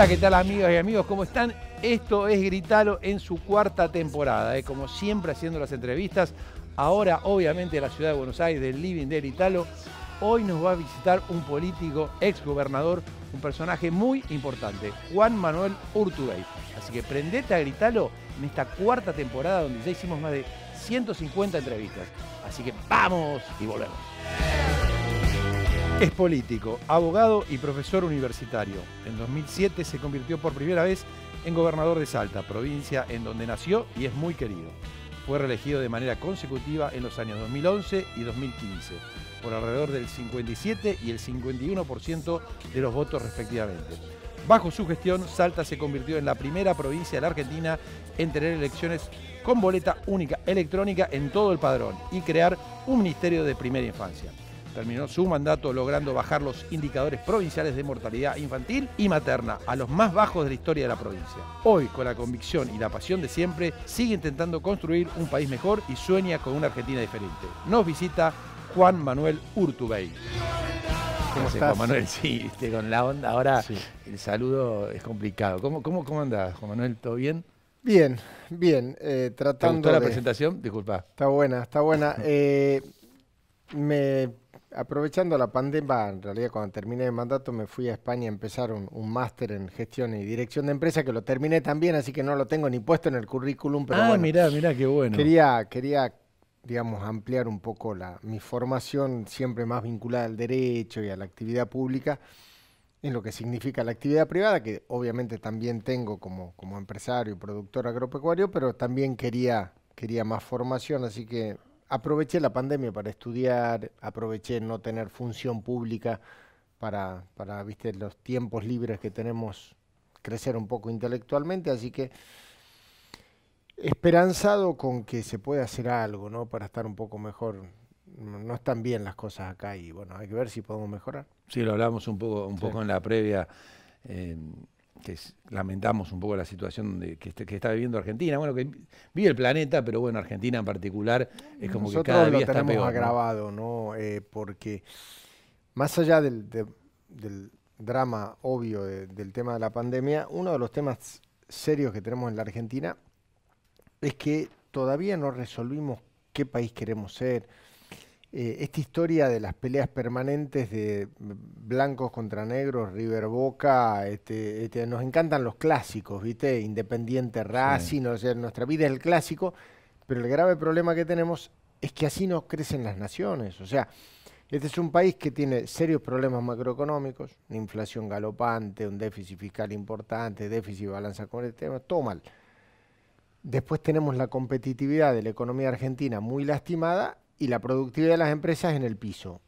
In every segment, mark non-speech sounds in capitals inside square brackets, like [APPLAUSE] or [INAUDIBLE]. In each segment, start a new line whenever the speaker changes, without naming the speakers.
Hola, ¿qué tal amigos y amigos? ¿Cómo están? Esto es Gritalo en su cuarta temporada, ¿eh? como siempre haciendo las entrevistas. Ahora, obviamente, la ciudad de Buenos Aires, del Living de Gritalo, Hoy nos va a visitar un político, exgobernador, un personaje muy importante, Juan Manuel Urtubey. Así que prendete a Gritalo en esta cuarta temporada donde ya hicimos más de 150 entrevistas. Así que vamos y volvemos. Es político, abogado y profesor universitario. En 2007 se convirtió por primera vez en gobernador de Salta, provincia en donde nació y es muy querido. Fue reelegido de manera consecutiva en los años 2011 y 2015, por alrededor del 57 y el 51% de los votos respectivamente. Bajo su gestión, Salta se convirtió en la primera provincia de la Argentina en tener elecciones con boleta única electrónica en todo el padrón y crear un ministerio de primera infancia terminó su mandato logrando bajar los indicadores provinciales de mortalidad infantil y materna a los más bajos de la historia de la provincia. Hoy, con la convicción y la pasión de siempre, sigue intentando construir un país mejor y sueña con una Argentina diferente. Nos visita Juan Manuel Urtubey.
¿Cómo estás? Juan Manuel,
sí, con la onda ahora el saludo es complicado. ¿Cómo, cómo, cómo andás, Juan Manuel? ¿Todo bien?
Bien, bien. Eh, tratando la
presentación? Disculpa.
Está buena, está buena. [LAUGHS] Eh, me Aprovechando la pandemia, en realidad cuando terminé el mandato me fui a España a empezar un, máster en gestión y dirección de empresa que lo terminé también, así que no lo tengo ni puesto en el currículum, pero ah, mirá,
mirá qué bueno.
Quería, quería digamos, ampliar un poco la, mi formación siempre más vinculada al derecho y a la actividad pública en lo que significa la actividad privada, que obviamente también tengo como, como empresario y productor agropecuario, pero también quería, quería más formación, así que aproveché la pandemia para estudiar, aproveché no tener función pública para, para viste, los tiempos libres que tenemos, crecer un poco intelectualmente, así que esperanzado con que se puede hacer algo, ¿no? Para estar un poco mejor. No están bien las cosas acá y bueno, hay que ver si podemos mejorar.
Sí, lo hablamos un poco, un poco en la previa que lamentamos un poco la situación este, que, está viviendo Argentina, bueno, que vive el planeta, pero bueno, Argentina en particular es como que cada día está peor. agravado,
¿no? Eh, porque más allá del, drama obvio del tema de la pandemia, uno de los temas serios que tenemos en la Argentina es que todavía no resolvimos qué país queremos ser, eh, esta historia de las peleas permanentes de blancos contra negros, River Boca, este, este nos encantan los clásicos, ¿viste? Independiente Racing, o sea, nuestra vida es el clásico, pero el grave problema que tenemos es que así no crecen las naciones. O sea, este es un país que tiene serios problemas macroeconómicos, una inflación galopante, un déficit fiscal importante, déficit de balanza con el tema, todo mal. Después tenemos la competitividad de la economía argentina muy lastimada y la productividad de las empresas en el piso.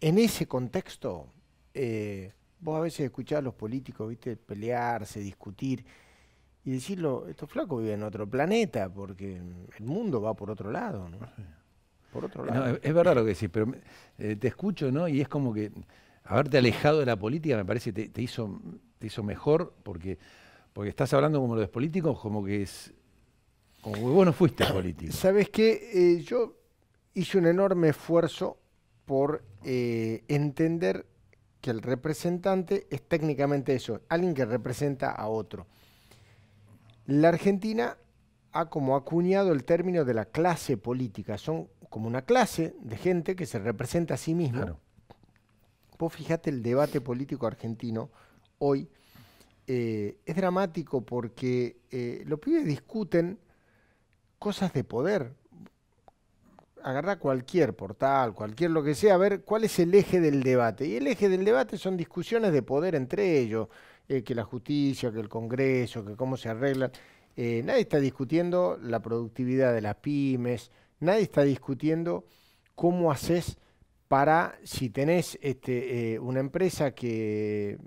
En ese contexto, eh, vos a veces escuchás a los políticos, viste, pelearse, discutir y decirlo, estos flacos viven en otro planeta porque el mundo va por otro lado, ¿no? Por otro lado. es
verdad lo que decís, pero eh, te escucho, ¿no? Y es como que haberte alejado de la política me parece que te hizo hizo mejor porque porque estás hablando como los políticos, como que es
como que vos no fuiste político. ¿Sabes qué? Eh, yo hizo un enorme esfuerzo por eh, entender que el representante es técnicamente eso, alguien que representa a otro. La Argentina ha como acuñado el término de la clase política, son como una clase de gente que se representa a sí misma. Claro. Vos fijate el debate político argentino hoy, eh, es dramático porque eh, los pibes discuten cosas de poder, agarra cualquier portal, cualquier lo que sea, a ver cuál es el eje del debate. Y el eje del debate son discusiones de poder entre ellos, eh, que la justicia, que el Congreso, que cómo se arreglan. Eh, nadie está discutiendo la productividad de las pymes, nadie está discutiendo cómo haces para, si tenés este, eh, una empresa que,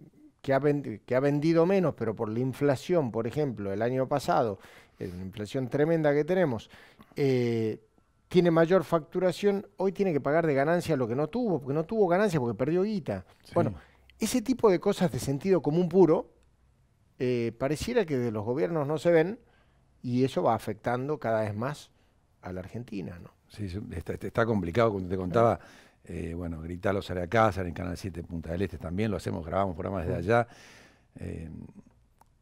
que, ha vendido menos, pero por la inflación, por ejemplo, el año pasado, la inflación tremenda que tenemos, tiene mayor facturación, hoy tiene que pagar de ganancia lo que no tuvo, porque no tuvo ganancia, porque perdió guita. Bueno, ese tipo de cosas de sentido común puro, eh, pareciera que de los gobiernos no se ven y eso va afectando cada vez más a la Argentina,
Sí, está, complicado, como te contaba, eh, bueno, Gritalo sale acá, casa, en Canal 7 Punta del Este también, lo hacemos, grabamos programas desde allá, eh,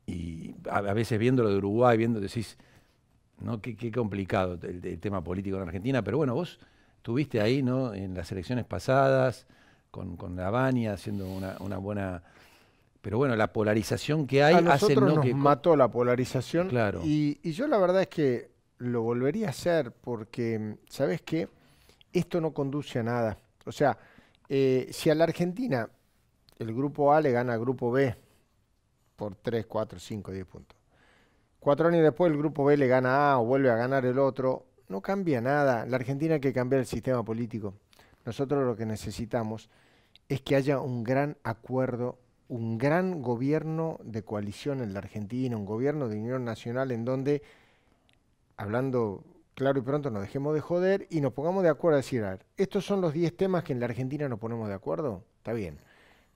y a, veces viendo lo de Uruguay, viendo, decís, ¿no? Qué, complicado el, tema político en Argentina, pero bueno, vos tuviste ahí, ¿no? En las elecciones pasadas, con, con la haciendo una, buena... Pero bueno, la polarización que hay... nos mató
la polarización. Claro. Y, yo la verdad es que lo volvería a hacer porque, ¿sabes qué? Esto no conduce a nada. O sea, eh, si a la Argentina el grupo A le gana al grupo B por 3, 4, 5, 10 puntos. Cuatro años después el grupo B le gana A o vuelve a ganar el otro. No cambia nada. La Argentina hay que cambiar el sistema político. Nosotros lo que necesitamos es que haya un gran acuerdo, un gran gobierno de coalición en la Argentina, un gobierno de unión nacional en donde, hablando claro y pronto, nos dejemos de joder y nos pongamos de acuerdo a decir, estos son los 10 temas que en la Argentina nos ponemos de acuerdo. Está bien.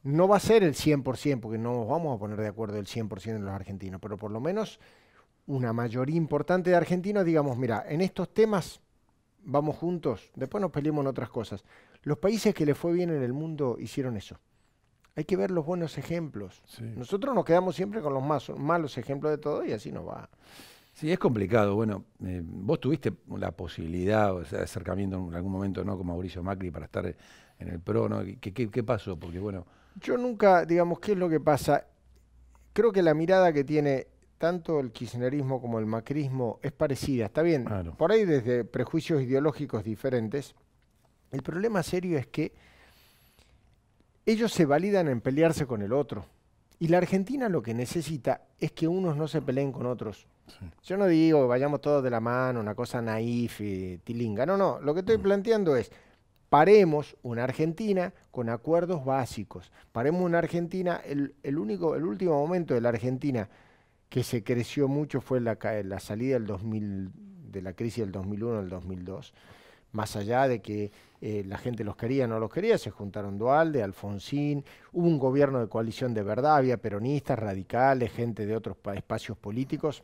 No va a ser el 100%, porque no vamos a poner de acuerdo el 100% en los argentinos, pero por lo menos una mayoría importante de argentinos digamos, mira, en estos temas vamos juntos, después nos peleemos en otras cosas. Los países que le fue bien en el mundo hicieron eso. Hay que ver los buenos ejemplos. Nosotros nos quedamos siempre con los malos ejemplos de todo y así nos va. Sí, es
complicado. Bueno, eh, vos tuviste la posibilidad, o sea, acercamiento en algún momento, ¿no? Con Mauricio Macri para estar en el PRO, ¿no? ¿Qué, qué pasó? Porque, bueno...
Yo nunca, digamos, ¿qué es lo que pasa? Creo que la mirada que tiene tanto el kirchnerismo como el macrismo es parecida, está bien, por ahí desde prejuicios ideológicos diferentes. El problema serio es que ellos se validan en pelearse con el otro. Y la Argentina lo que necesita es que unos no se peleen con otros. Yo no digo vayamos todos de la mano, una cosa naif y tilinga. No, no, lo que estoy mm. planteando es, paremos una Argentina con acuerdos básicos. Paremos una Argentina, el, el único, el último momento de la Argentina que se creció mucho fue la, salida del 2000, de la crisis del 2001 al 2002. Más allá de que eh, la gente los quería o no los quería, se juntaron Dualde, Alfonsín, hubo un gobierno de coalición de verdad, había peronistas, radicales, gente de otros espacios políticos.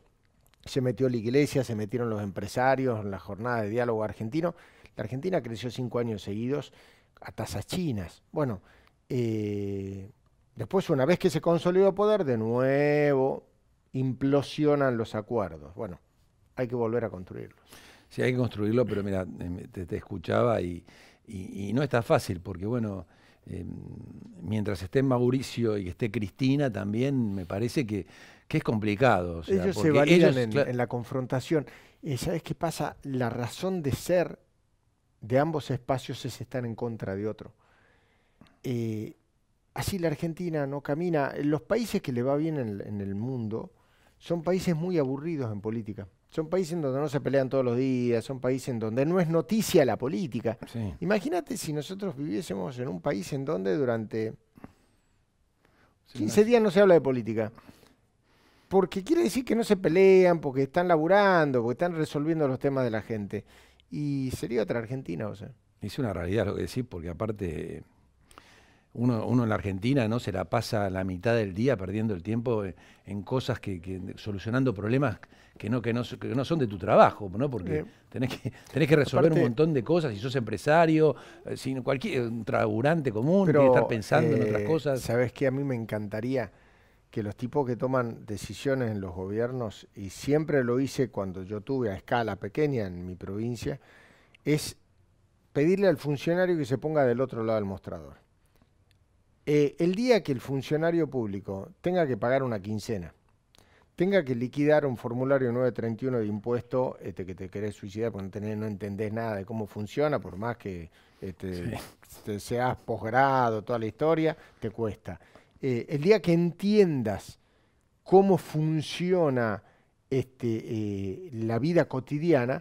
Se metió la iglesia, se metieron los empresarios, en la jornada de diálogo argentino. La Argentina creció cinco años seguidos a tasas chinas. Bueno, eh, después una vez que se consolidó poder, de nuevo implosionan los acuerdos. Bueno, hay que volver a construirlos.
Sí, hay que construirlo, pero mira, em, te, escuchaba y, no está fácil, porque bueno, em, mientras esté Mauricio y esté Cristina también, me parece
que, es complicado. ellos se validan en, la confrontación. Eh, ¿Sabes qué pasa? La razón de ser de ambos espacios es estar en contra de otro. Eh, así la Argentina no camina. Los países que le va bien en el mundo son países muy aburridos en política. Son países en donde no se pelean todos los días, son países en donde no es noticia la política. Imagínate si nosotros viviésemos en un país en donde durante 15 días no se habla de política. Porque quiere decir que no se pelean, porque están laburando, porque están resolviendo los temas de la gente. Y sería otra Argentina, o sea. Es una realidad
lo que decís, porque aparte uno, uno, en la Argentina no se la pasa la mitad del día perdiendo el tiempo eh, en, cosas que, que, solucionando problemas que no, que no, no son de tu trabajo, ¿no? Porque eh. tenés que, tenés que resolver un montón de cosas, si sos empresario, eh, cualquier un traburante común, estar pensando en otras cosas.
Sabes que a mí me encantaría que los tipos que toman decisiones en los gobiernos, y siempre lo hice cuando yo tuve a escala pequeña en mi provincia, es pedirle al funcionario que se ponga del otro lado del mostrador eh, el día que el funcionario público tenga que pagar una quincena, tenga que liquidar un formulario 931 de impuesto este, que te querés suicidar porque no, entendés nada de cómo funciona, por más que este, seas posgrado, toda la historia, te cuesta. Eh, el día que entiendas cómo funciona este, eh, la vida cotidiana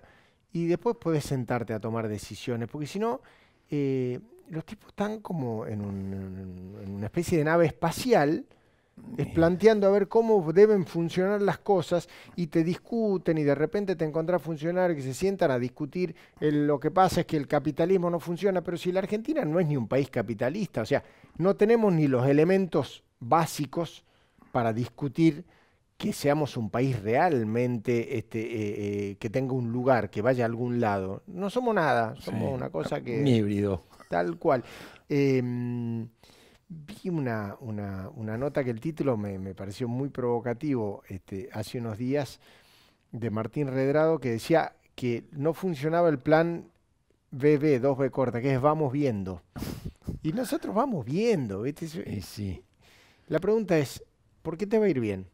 y después puedes sentarte a tomar decisiones, porque si no, los tipos están como en, una especie de nave espacial, es planteando a ver cómo deben funcionar las cosas y te discuten y de repente te encontrás funcionar que se sientan a discutir lo que pasa es que el capitalismo no funciona, pero si la Argentina no es ni un país capitalista, o sea, no tenemos ni los elementos básicos para discutir que seamos un país realmente este, eh, eh, que tenga un lugar, que vaya a algún lado. No somos nada, somos una cosa ah, que... Un híbrido. Tal cual. Em, vi una, una, nota que el título me, pareció muy provocativo este, hace unos días de Martín Redrado que decía que no funcionaba el plan BB, 2B corta, que es vamos viendo. Y nosotros vamos viendo, ¿viste? sí. La pregunta es, ¿por qué te va a ir bien?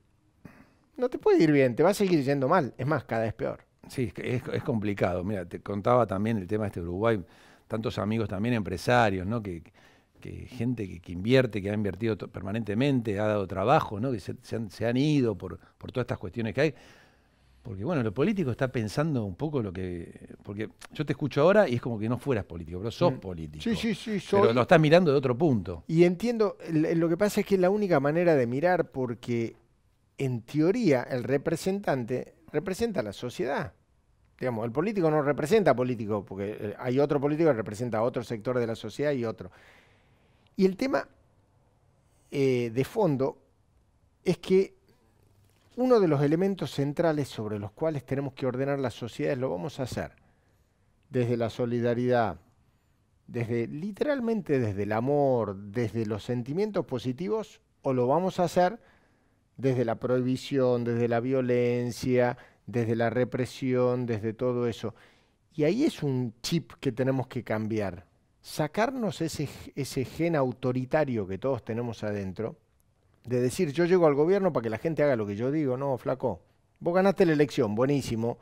No te puede ir bien, te va a seguir yendo mal. Es más, cada vez
peor. Sí, es, es complicado. Mira, te contaba también el tema este de este Uruguay tantos amigos también empresarios, ¿no? Que, gente que, invierte, que ha invertido permanentemente, ha dado trabajo, ¿no? que se, han, ido por, todas estas cuestiones que hay. Porque bueno, lo político está pensando un poco lo que... Porque yo te escucho ahora y es como que no fueras político, pero sos mm. político. Sí, sí, sí, soy. Pero lo estás mirando de otro punto.
Y entiendo, lo que pasa es que es la única manera de mirar porque en teoría el representante representa a la sociedad el político no representa político, porque eh, hay otro político que representa a otro sector de la sociedad y otro. Y el tema eh, de fondo es que uno de los elementos centrales sobre los cuales tenemos que ordenar las sociedades lo vamos a hacer desde la solidaridad, desde literalmente desde el amor, desde los sentimientos positivos, o lo vamos a hacer desde la prohibición, desde la violencia, desde la represión, desde todo eso. Y ahí es un chip que tenemos que cambiar. Sacarnos ese, ese gen autoritario que todos tenemos adentro, de decir yo llego al gobierno para que la gente haga lo que yo digo, no, flaco, vos ganaste la elección, buenísimo,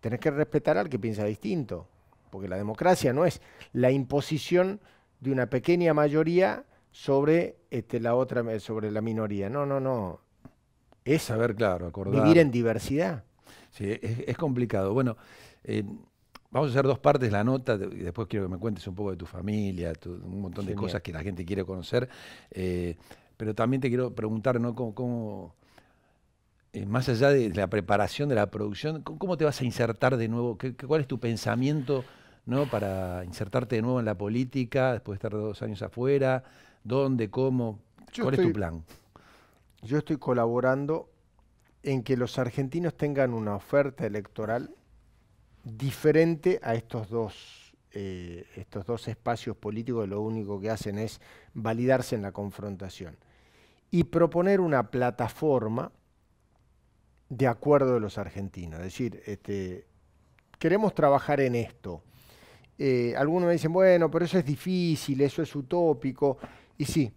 tenés que respetar al que piensa distinto, porque la democracia no es la imposición de una pequeña mayoría sobre este, la otra, sobre la minoría, no, no, no. Es saber, claro, acordar. Vivir en diversidad.
Sí, es, complicado. Bueno, eh, vamos a hacer dos partes la nota y después quiero que me cuentes un poco de tu familia, un montón de cosas que la gente quiere conocer. Eh, pero también te quiero preguntar, ¿no? ¿Cómo, eh, más allá de la preparación de la producción, ¿cómo te vas a insertar de nuevo? cuál es tu pensamiento ¿no? para insertarte de nuevo en la política después de estar dos años afuera? ¿Dónde? ¿Cómo? ¿Cuál es tu plan?
Yo estoy colaborando en que los argentinos tengan una oferta electoral diferente a estos dos, eh, estos dos espacios políticos, lo único que hacen es validarse en la confrontación y proponer una plataforma de acuerdo de los argentinos. Es decir, este, queremos trabajar en esto. Eh, algunos me dicen, bueno, pero eso es difícil, eso es utópico. Y sí,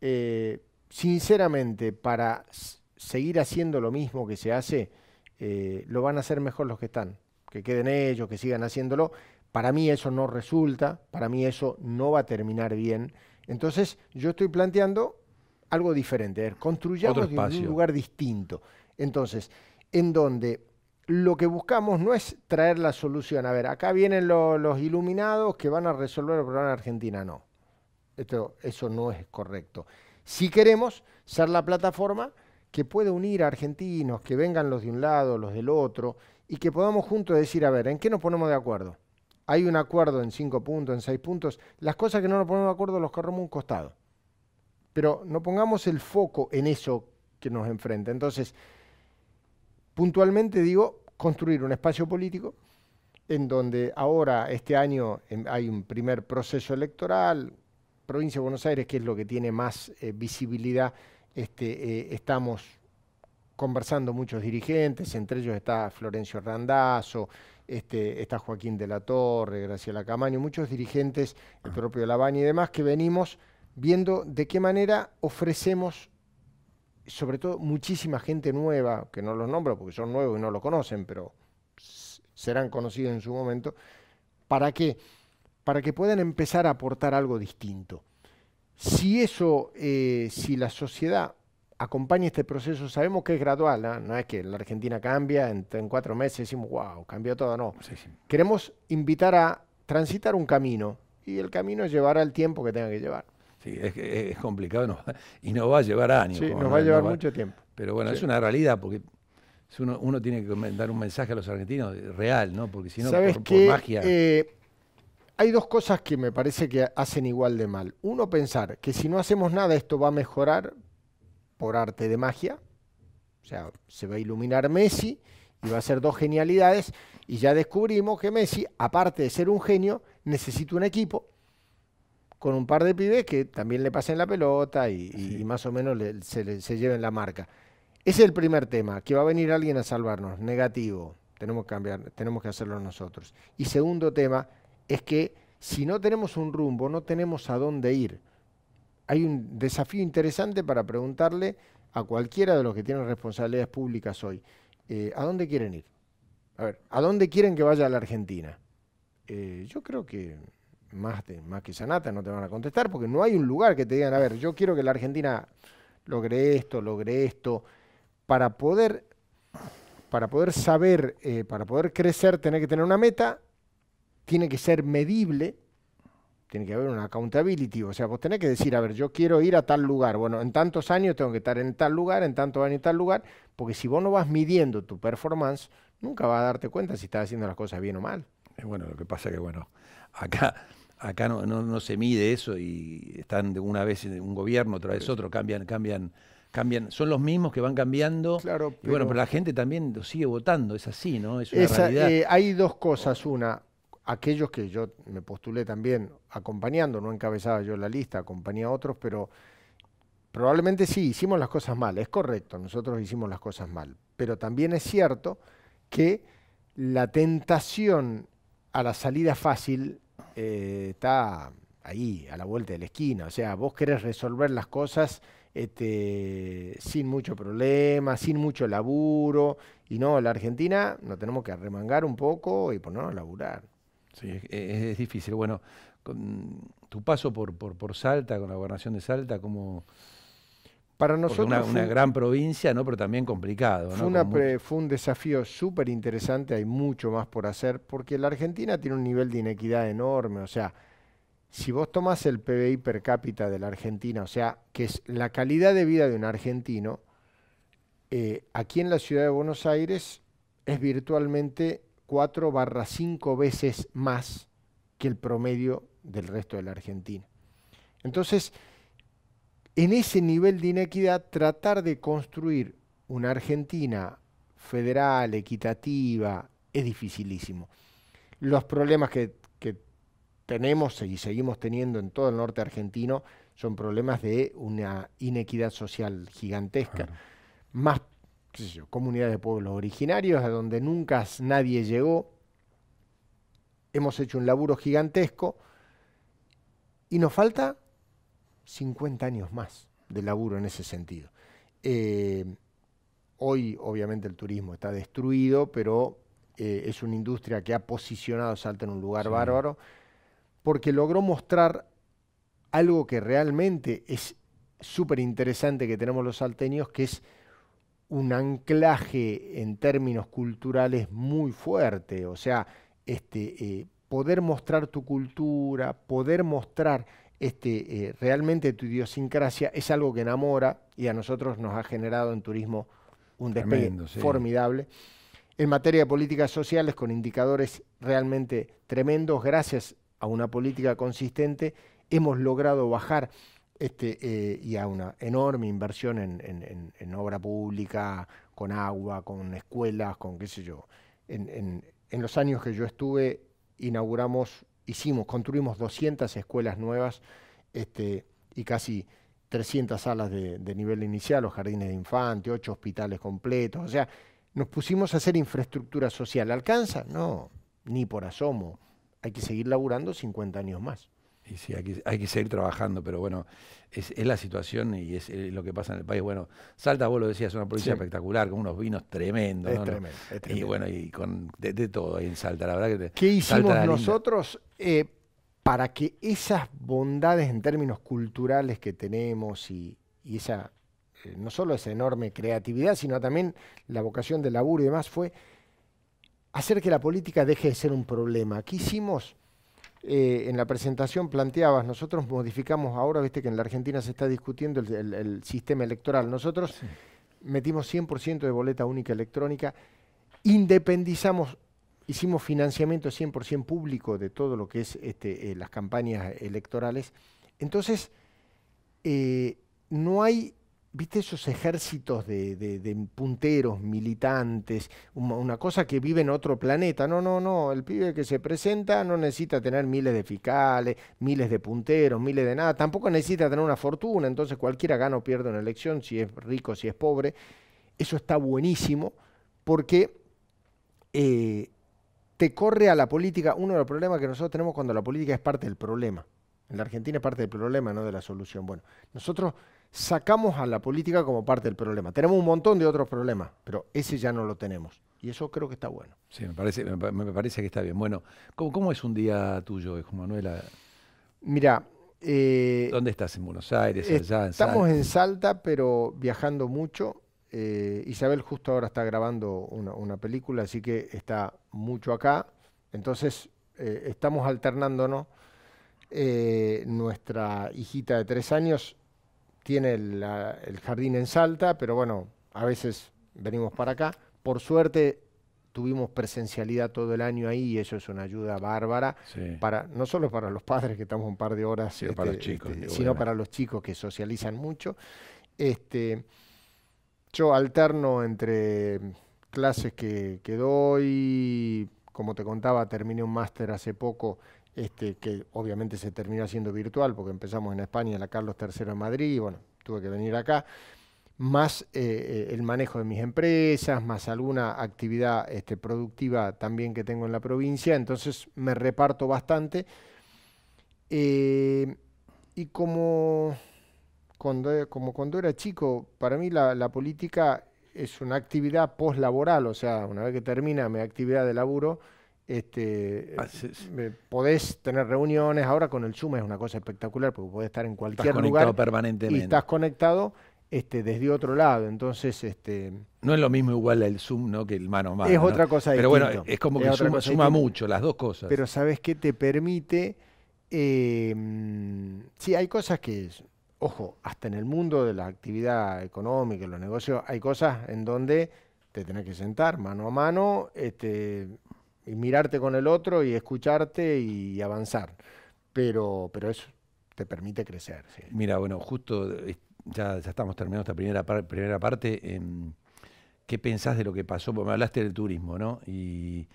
eh, sinceramente, para seguir haciendo lo mismo que se hace, eh, lo van a hacer mejor los que están. Que queden ellos, que sigan haciéndolo. Para mí eso no resulta, para mí eso no va a terminar bien. Entonces yo estoy planteando algo diferente, construyamos un lugar distinto. Entonces, en donde lo que buscamos no es traer la solución. A ver, acá vienen los iluminados que van a resolver el problema de Argentina. No, Esto, eso no es correcto. Si queremos ser la plataforma que puede unir a argentinos, que vengan los de un lado, los del otro, y que podamos juntos decir, a ver, ¿en qué nos ponemos de acuerdo? Hay un acuerdo en cinco puntos, en seis puntos, las cosas que no nos ponemos de acuerdo los corremos un costado. Pero no pongamos el foco en eso que nos enfrenta. Entonces, puntualmente digo, construir un espacio político en donde ahora, este año, em, hay un primer proceso electoral, provincia de Buenos Aires, que es lo que tiene más eh, visibilidad, este, eh, estamos conversando muchos dirigentes, entre ellos está Florencio Randazzo, este, está Joaquín de la Torre, Graciela Camaño, muchos dirigentes, el ah. propio Lavani y demás, que venimos viendo de qué manera ofrecemos, sobre todo muchísima gente nueva, que no los nombro porque son nuevos y no lo conocen, pero serán conocidos en su momento, ¿para que Para que puedan empezar a aportar algo distinto. Si eso, eh, si la sociedad acompaña este proceso, sabemos que es gradual, ¿ah? no es que la Argentina cambia, en, cuatro meses decimos, wow, cambió todo, no. Queremos invitar a transitar un camino y el camino llevará el tiempo que tenga que llevar.
Sí, es, complicado [LAUGHS] y nos va a llevar años. Sí, nos va a llevar mucho tiempo. Pero bueno, es una realidad porque uno, tiene que dar un mensaje a los argentinos real, ¿no? Porque si no, por, magia.
Eh, hay dos cosas que me parece que hacen igual de mal. Uno, pensar que si no hacemos nada esto va a mejorar por arte de magia. O sea, se va a iluminar Messi y va a ser dos genialidades. Y ya descubrimos que Messi, aparte de ser un genio, necesita un equipo con un par de pibes que también le pasen la pelota y, más o menos se, lleven la marca. Ese es el primer tema, que va a venir alguien a salvarnos. Negativo. Tenemos que cambiar, tenemos que hacerlo nosotros. Y segundo tema, es que si no tenemos un rumbo, no tenemos a dónde ir. Hay un desafío interesante para preguntarle a cualquiera de los que tienen responsabilidades públicas hoy, eh, ¿a dónde quieren ir? A ver, ¿a dónde quieren que vaya la Argentina? Eh, yo creo que más, de, más que Sanata no te van a contestar porque no hay un lugar que te digan, a ver, yo quiero que la Argentina logre esto, logre esto, para poder para poder saber, eh, para poder crecer, tener que tener una meta tiene que ser medible, tiene que haber una accountability, o sea, vos tenés que decir, a ver, yo quiero ir a tal lugar, bueno, en tantos años tengo que estar en tal lugar, en tantos años en tal lugar, porque si vos no vas midiendo tu performance, nunca vas a darte cuenta si estás haciendo las cosas bien o mal. Bueno, lo que pasa es que, bueno, acá acá
no, se mide eso y están de una vez en un gobierno, otra vez otro, cambian, cambian, cambian. Son los mismos que van cambiando. Claro, pero bueno, pero la gente también lo sigue votando, es así, ¿no? Es una realidad. Eh,
hay dos cosas. Una, aquellos que yo me postulé también acompañando, no encabezaba yo la lista, acompañé a otros, pero probablemente sí, hicimos las cosas mal, es correcto, nosotros hicimos las cosas mal, pero también es cierto que la tentación a la salida fácil eh, está ahí, a la vuelta de la esquina, o sea, vos querés resolver las cosas este, sin mucho problema, sin mucho laburo, y no, la Argentina nos tenemos que arremangar un poco y ponernos a laburar.
Sí, es, difícil. Bueno, con tu paso por, por, Salta, con la gobernación de Salta, como... Para nosotros una, gran provincia, ¿no? pero también complicado. Fue, una fue
un desafío súper interesante, hay mucho más por hacer, porque la Argentina tiene un nivel de inequidad enorme. O sea, si vos tomás el PBI per cápita de la Argentina, o sea, que es la calidad de vida de un argentino, eh, aquí en la ciudad de Buenos Aires es virtualmente 4 barra 5 veces más que el promedio del resto de la Argentina. Entonces, en ese nivel de inequidad, tratar de construir una Argentina federal, equitativa, es dificilísimo. Los problemas que, tenemos y seguimos teniendo en todo el norte argentino son problemas de una inequidad social gigantesca, más comunidades de pueblos originarios, a donde nunca nadie llegó. Hemos hecho un laburo gigantesco y nos falta 50 años más de laburo en ese sentido. Eh, hoy, obviamente, el turismo está destruido, pero eh, es una industria que ha posicionado Salta en un lugar bárbaro, porque logró mostrar algo que realmente es súper interesante que tenemos los salteños, que es un anclaje en términos culturales muy fuerte, o sea, este, eh, poder mostrar tu cultura, poder mostrar este, eh, realmente tu idiosincrasia es algo que enamora y a nosotros nos ha generado en turismo un despegue formidable. En materia de políticas sociales, con indicadores realmente tremendos, gracias a una política consistente, hemos logrado bajar este, eh, y a una enorme inversión en, obra pública, con agua, con escuelas, con qué sé yo. En, los años que yo estuve, inauguramos, hicimos, construimos 200 escuelas nuevas este, y casi 300 salas de, nivel inicial, los jardines de infantes, ocho hospitales completos. O sea, nos pusimos a hacer infraestructura social. ¿Alcanza? No, ni por asomo. Hay que seguir laburando 50 años más.
Y sí, hay que, seguir trabajando, pero bueno, es, la situación y es, lo que pasa en el país. Bueno, Salta, vos lo decías, es una provincia espectacular, con unos vinos tremendos. tremendo, tremendo, Y bueno, y con de, todo ahí en Salta, la verdad que... Te, ¿Qué hicimos
nosotros eh, para que esas bondades en términos culturales que tenemos y, esa, eh, no solo esa enorme creatividad, sino también la vocación de laburo y demás, fue hacer que la política deje de ser un problema? ¿Qué hicimos? Eh, en la presentación planteabas, nosotros modificamos ahora, viste que en la Argentina se está discutiendo el, sistema electoral, nosotros metimos 100% de boleta única electrónica, independizamos, hicimos financiamiento 100% público de todo lo que es este, eh, las campañas electorales, entonces eh, no hay ¿Viste esos ejércitos de, punteros, militantes, una cosa que vive en otro planeta? No, no, no, el pibe que se presenta no necesita tener miles de fiscales, miles de punteros, miles de nada, tampoco necesita tener una fortuna, entonces cualquiera gana o pierde una elección, si es rico, si es pobre. Eso está buenísimo porque eh, te corre a la política uno de los problemas que nosotros tenemos cuando la política es parte del problema. En la Argentina es parte del problema, no de la solución. Bueno, nosotros sacamos a la política como parte del problema. Tenemos un montón de otros problemas, pero ese ya no lo tenemos. Y eso creo que está bueno. Sí, me
parece, me, parece que está bien. Bueno, ¿cómo, es un día tuyo, eh, Juan Manuela? Mira, eh, ¿Dónde estás? ¿En Buenos Aires? estamos
en Salta. pero viajando mucho. Eh, Isabel justo ahora está grabando una, película, así que está mucho acá. Entonces, estamos alternándonos. nuestra hijita de tres años tiene el jardín en Salta, pero bueno, a veces venimos para acá. Por suerte tuvimos presencialidad todo el año ahí y eso es una ayuda bárbara para no solo para los padres que estamos un par de horas este, este, sino para los chicos que socializan mucho este yo alterno entre clases que, que doy como te contaba terminé un máster hace poco este, que obviamente se terminó siendo virtual porque empezamos en España, la Carlos III en Madrid, y bueno, tuve que venir acá, más eh, eh, el manejo de mis empresas, más alguna actividad este, productiva también que tengo en la provincia, entonces me reparto bastante. Eh, y como cuando, como cuando era chico, para mí la, la política es una actividad poslaboral, o sea, una vez que termina mi actividad de laburo, este, podés tener reuniones ahora con el Zoom es una cosa espectacular porque podés estar en cualquier lugar y estás conectado este, desde otro lado entonces este
no es lo mismo igual el Zoom ¿no? que el mano a mano es otra cosa pero bueno es como que suma, mucho las dos cosas pero
sabes qué te permite em, sí hay cosas que ojo hasta en el mundo de la actividad económica los negocios hay cosas en donde te tenés que sentar mano a mano este y mirarte con el otro y escucharte y avanzar. Pero, pero eso te permite crecer.
Mira, bueno, justo eh, ya, ya, estamos terminando esta primera, primera parte. Em, ¿Qué pensás de lo que pasó? Porque me hablaste del turismo, ¿no? Y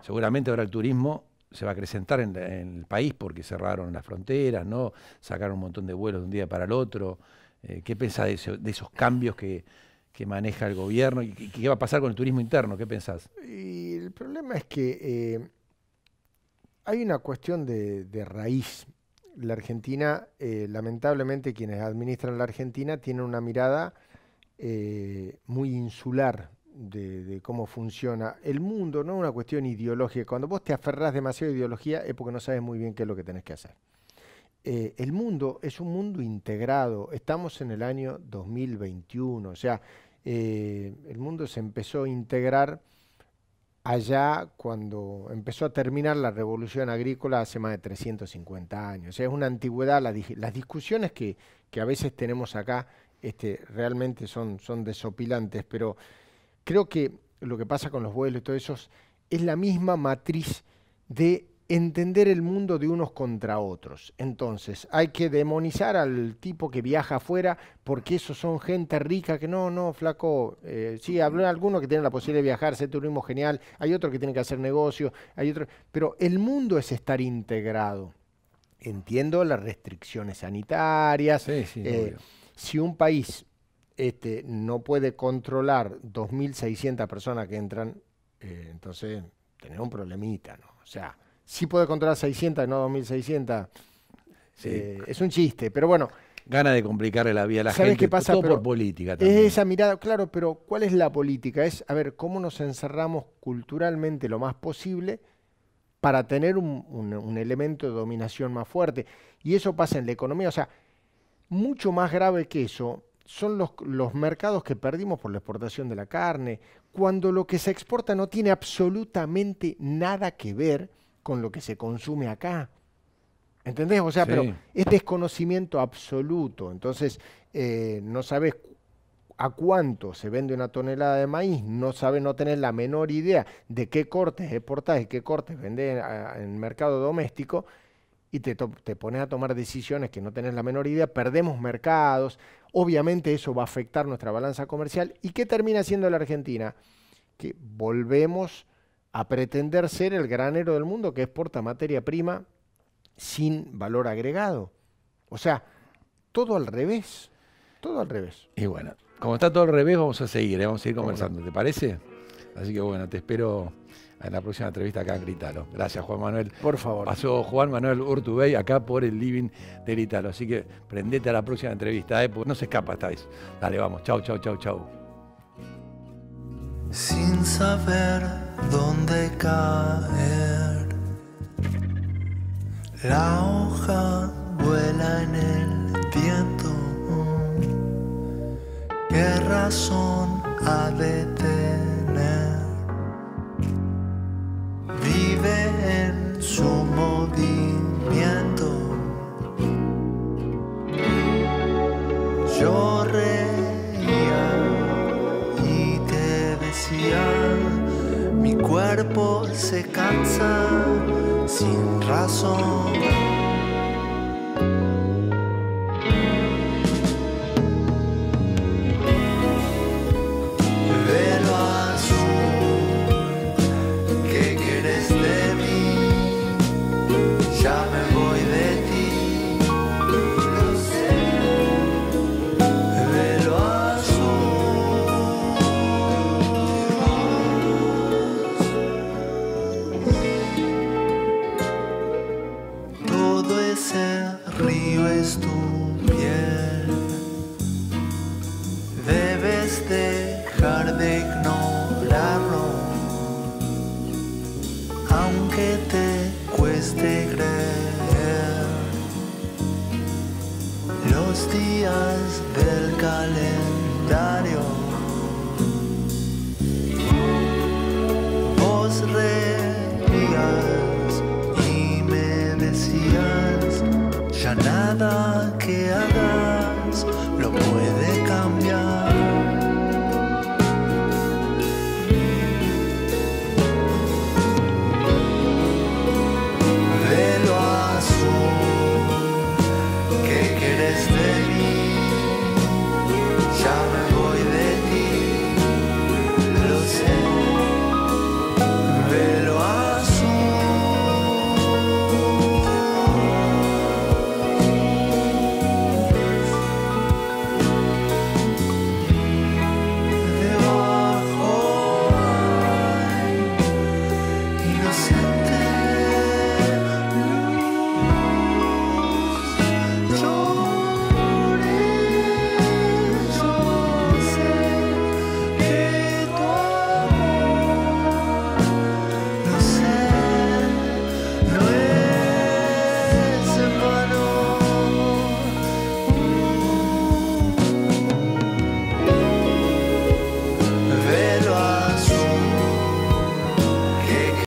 seguramente ahora el turismo se va a acrecentar en, el país porque cerraron las fronteras, ¿no? Sacaron un montón de vuelos de un día para el otro. Eh, ¿Qué pensás de esos cambios que, que maneja el gobierno? ¿Y qué va a pasar con el turismo interno? ¿Qué pensás?
Y el problema es que eh, hay una cuestión de, raíz. La Argentina, eh, lamentablemente quienes administran la Argentina tienen una mirada eh, muy insular de, cómo funciona el mundo, no una cuestión ideológica. Cuando vos te aferrás demasiado a ideología es porque no sabes muy bien qué es lo que tenés que hacer. Eh, el mundo es un mundo integrado. Estamos en el año 2021, o sea, eh, el mundo se empezó a integrar allá cuando empezó a terminar la revolución agrícola hace más de 350 años. O sea, es una antigüedad. las discusiones que, a veces tenemos acá este, realmente son, son desopilantes, pero creo que lo que pasa con los vuelos y todo eso es la misma matriz de entender el mundo de unos contra otros. Entonces, hay que demonizar al tipo que viaja afuera porque esos son gente rica que no, no, flaco. Eh, sí, habló alguno que tienen la posibilidad de viajar, tu turismo genial, hay otro que tiene que hacer negocio, hay otros... Pero el mundo es estar integrado. Entiendo las restricciones sanitarias. Eh, si un país este, no puede controlar 2.600 personas que entran, eh, entonces tener un problemita, ¿no? O sea, sí puede controlar 600, no 2600. Eh, es un chiste, pero bueno.
Gana de complicarle la vida a la ¿sabes gente. Qué pasa? Todo por política esa
mirada, claro, pero ¿cuál es la política? Es, a ver, cómo nos encerramos culturalmente lo más posible para tener un, un elemento de dominación más fuerte. Y eso pasa en la economía. O sea, mucho más grave que eso son los, los, mercados que perdimos por la exportación de la carne, cuando lo que se exporta no tiene absolutamente nada que ver con lo que se consume acá. ¿Entendés? O sea, pero es desconocimiento absoluto. Entonces, eh, no sabes a cuánto se vende una tonelada de maíz, no sabes, no tenés la menor idea de qué cortes exportás y qué cortes vendés en, el mercado doméstico y te, te pones a tomar decisiones que no tenés la menor idea, perdemos mercados, obviamente eso va a afectar nuestra balanza comercial. ¿Y qué termina siendo la Argentina? Que volvemos a pretender ser el granero del mundo que exporta materia prima sin valor agregado. O sea, todo al revés. Todo al revés. Y bueno,
como está todo al revés, vamos a seguir, ¿eh? vamos a seguir conversando, ¿te parece? Así que bueno, te espero en la próxima entrevista acá en Gritalo. Gracias, Juan Manuel. Por favor. Pasó Juan Manuel Urtubey acá por el living de Gritalo. Así que prendete a la próxima entrevista, ¿eh? no se escapa esta vez. Dale, vamos. Chau, chau, chau, chau
sin saber dónde caer. La hoja vuela en el viento. ¿Qué razón ha de tener? matanza sin razón.